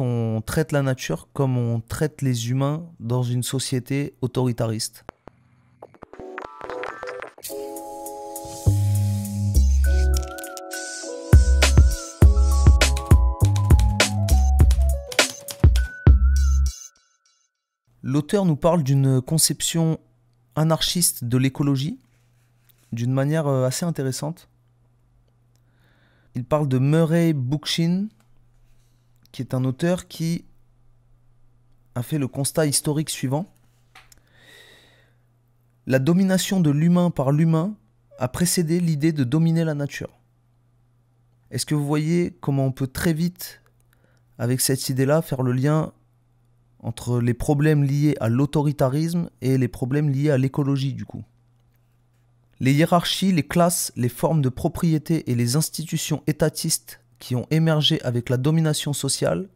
on traite la nature comme on traite les humains dans une société autoritariste. L'auteur nous parle d'une conception anarchiste de l'écologie d'une manière euh, assez intéressante. Il parle de Murray Bookchin, qui est un auteur qui a fait le constat historique suivant. La domination de l'humain par l'humain a précédé l'idée de dominer la nature. Est-ce que vous voyez comment on peut très vite, avec cette idée-là, faire le lien entre les problèmes liés à l'autoritarisme et les problèmes liés à l'écologie du coup Les hiérarchies, les classes, les formes de propriété et les institutions étatistes qui ont émergé avec la domination sociale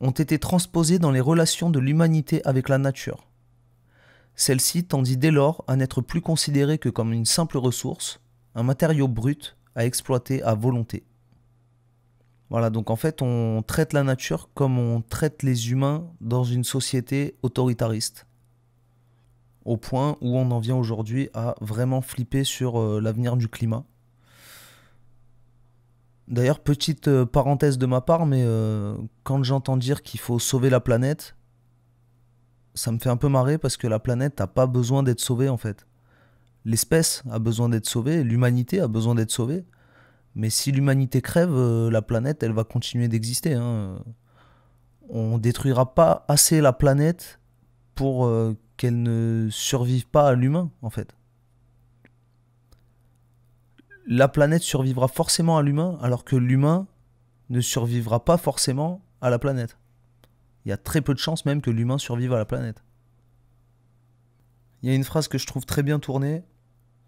ont été transposées dans les relations de l'humanité avec la nature. Celle-ci tendit dès lors à n'être plus considérée que comme une simple ressource, un matériau brut à exploiter à volonté. Voilà, donc en fait, on traite la nature comme on traite les humains dans une société autoritariste. Au point où on en vient aujourd'hui à vraiment flipper sur euh, l'avenir du climat. D'ailleurs, petite euh, parenthèse de ma part, mais euh, quand j'entends dire qu'il faut sauver la planète, ça me fait un peu marrer parce que la planète n'a pas besoin d'être sauvée en fait. L'espèce a besoin d'être sauvée, l'humanité a besoin d'être sauvée. Mais si l'humanité crève, euh, la planète, elle va continuer d'exister. Hein. On détruira pas assez la planète pour qu'elle ne survive pas à l'humain en fait la planète survivra forcément à l'humain, alors que l'humain ne survivra pas forcément à la planète. Il y a très peu de chances même que l'humain survive à la planète. Il y a une phrase que je trouve très bien tournée,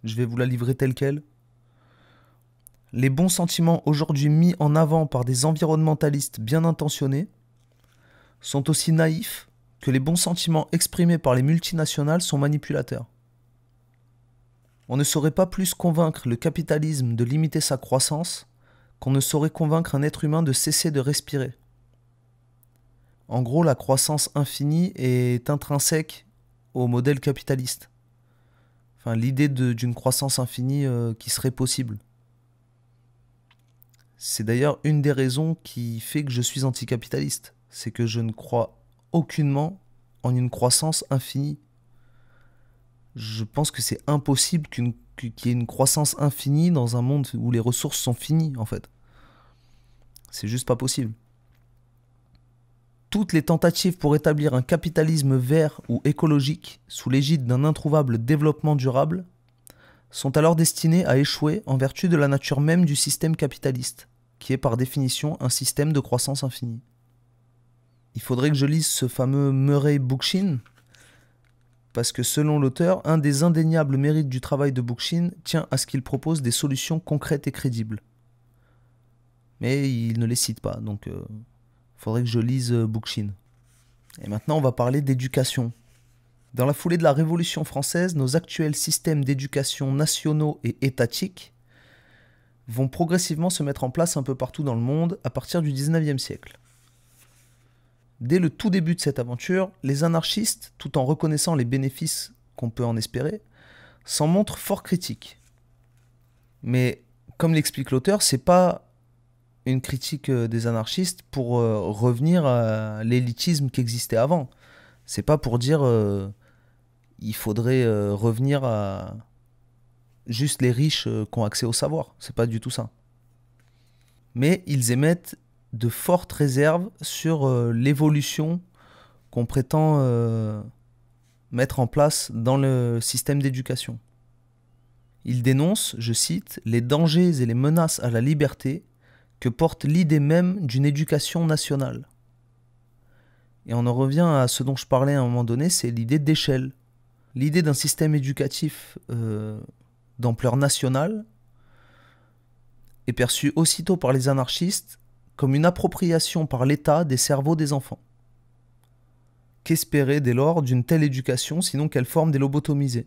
je vais vous la livrer telle qu'elle. Les bons sentiments aujourd'hui mis en avant par des environnementalistes bien intentionnés sont aussi naïfs que les bons sentiments exprimés par les multinationales sont manipulateurs. On ne saurait pas plus convaincre le capitalisme de limiter sa croissance qu'on ne saurait convaincre un être humain de cesser de respirer. En gros, la croissance infinie est intrinsèque au modèle capitaliste. Enfin, l'idée d'une croissance infinie euh, qui serait possible. C'est d'ailleurs une des raisons qui fait que je suis anticapitaliste. C'est que je ne crois aucunement en une croissance infinie je pense que c'est impossible qu'il y ait une croissance infinie dans un monde où les ressources sont finies, en fait. C'est juste pas possible. Toutes les tentatives pour établir un capitalisme vert ou écologique sous l'égide d'un introuvable développement durable sont alors destinées à échouer en vertu de la nature même du système capitaliste, qui est par définition un système de croissance infinie. Il faudrait que je lise ce fameux Murray Bookchin, parce que selon l'auteur, un des indéniables mérites du travail de Bookchin tient à ce qu'il propose des solutions concrètes et crédibles. Mais il ne les cite pas, donc il euh, faudrait que je lise euh, Bookchin. Et maintenant, on va parler d'éducation. Dans la foulée de la Révolution française, nos actuels systèmes d'éducation nationaux et étatiques vont progressivement se mettre en place un peu partout dans le monde à partir du 19e siècle. Dès le tout début de cette aventure, les anarchistes, tout en reconnaissant les bénéfices qu'on peut en espérer, s'en montrent fort critiques. Mais comme l'explique l'auteur, c'est pas une critique euh, des anarchistes pour euh, revenir à l'élitisme qui existait avant. C'est pas pour dire euh, il faudrait revenir à juste les riches qui ont accès au savoir. C'est pas du tout ça. Mais ils émettent de fortes réserves sur euh, l'évolution qu'on prétend euh, mettre en place dans le système d'éducation. Il dénonce, je cite, les dangers et les menaces à la liberté que porte l'idée même d'une éducation nationale. Et on en revient à ce dont je parlais à un moment donné, c'est l'idée d'échelle. L'idée d'un système éducatif euh, d'ampleur nationale est perçue aussitôt par les anarchistes comme une appropriation par l'État des cerveaux des enfants. Qu'espérer dès lors d'une telle éducation sinon qu'elle forme des lobotomisés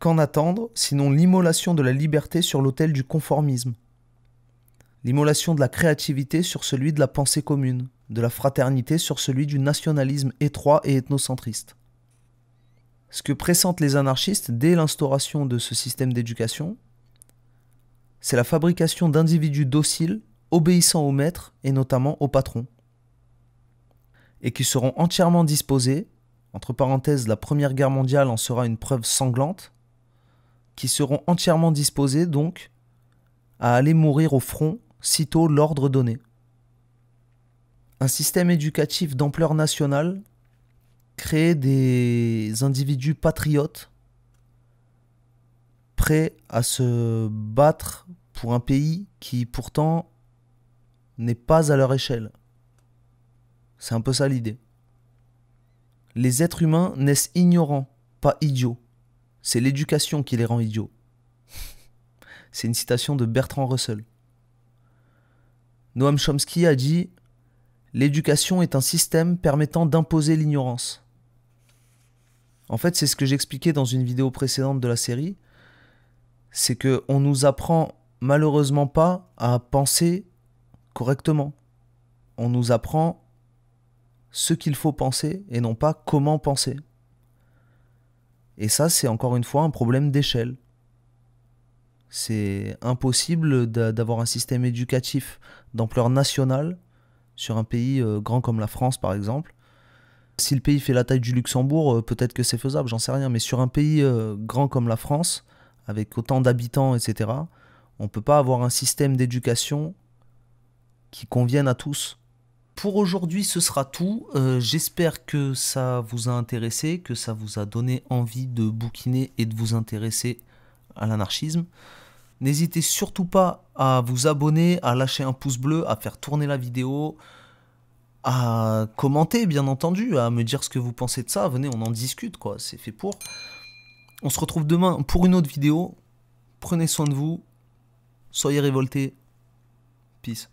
Qu'en attendre sinon l'immolation de la liberté sur l'autel du conformisme L'immolation de la créativité sur celui de la pensée commune, de la fraternité sur celui du nationalisme étroit et ethnocentriste. Ce que pressentent les anarchistes dès l'instauration de ce système d'éducation, c'est la fabrication d'individus dociles obéissant au maître et notamment au patron, et qui seront entièrement disposés, entre parenthèses, la Première Guerre mondiale en sera une preuve sanglante, qui seront entièrement disposés donc à aller mourir au front sitôt l'ordre donné. Un système éducatif d'ampleur nationale crée des individus patriotes prêts à se battre pour un pays qui pourtant n'est pas à leur échelle. C'est un peu ça l'idée. Les êtres humains naissent ignorants, pas idiots. C'est l'éducation qui les rend idiots. C'est une citation de Bertrand Russell. Noam Chomsky a dit L'éducation est un système permettant d'imposer l'ignorance. En fait, c'est ce que j'expliquais dans une vidéo précédente de la série, c'est que on nous apprend malheureusement pas à penser correctement. On nous apprend ce qu'il faut penser et non pas comment penser. Et ça, c'est encore une fois un problème d'échelle. C'est impossible d'avoir un système éducatif d'ampleur nationale sur un pays euh, grand comme la France, par exemple. Si le pays fait la taille du Luxembourg, euh, peut-être que c'est faisable, j'en sais rien. Mais sur un pays euh, grand comme la France, avec autant d'habitants, etc., on ne peut pas avoir un système d'éducation qui conviennent à tous. Pour aujourd'hui, ce sera tout. Euh, j'espère que ça vous a intéressé, que ça vous a donné envie de bouquiner et de vous intéresser à l'anarchisme. N'hésitez surtout pas à vous abonner, à lâcher un pouce bleu, à faire tourner la vidéo, à commenter bien entendu, à me dire ce que vous pensez de ça. Venez, on en discute quoi, c'est fait pour. On se retrouve demain pour une autre vidéo. Prenez soin de vous. Soyez révoltés. Peace.